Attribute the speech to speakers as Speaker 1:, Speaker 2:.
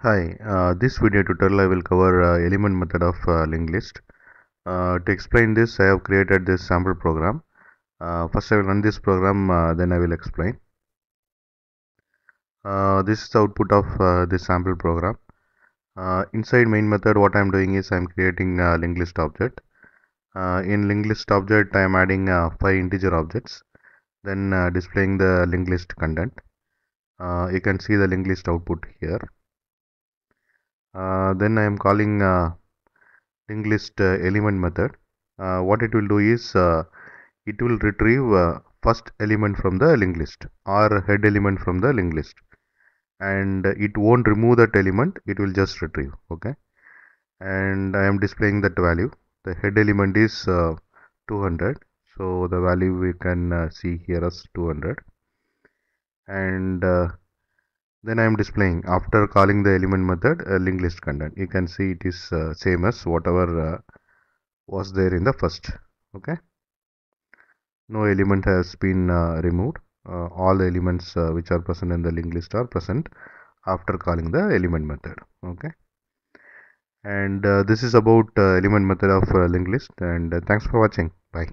Speaker 1: Hi, uh, this video tutorial I will cover uh, element method of uh, linked list. Uh, to explain this, I have created this sample program. Uh, first I will run this program, uh, then I will explain. Uh, this is the output of uh, this sample program. Uh, inside main method, what I am doing is I am creating a linked list object. Uh, in linked list object, I am adding uh, 5 integer objects, then uh, displaying the linked list content. Uh, you can see the linked list output here. Uh, then I am calling uh, linked list uh, element method. what it will do is it will retrieve first element from the linked list or head element from the linked list and it won't remove that element it will just retrieve okay and I am displaying that value the head element is uh, 200 so the value we can uh, see here as 200 and uh, then I am displaying after calling the element method a linked list content you can see it is uh, same as whatever uh, was there in the first okay no element has been uh, removed uh, all elements uh, which are present in the linked list are present after calling the element method okay and this is about element method of linked list and thanks for watching bye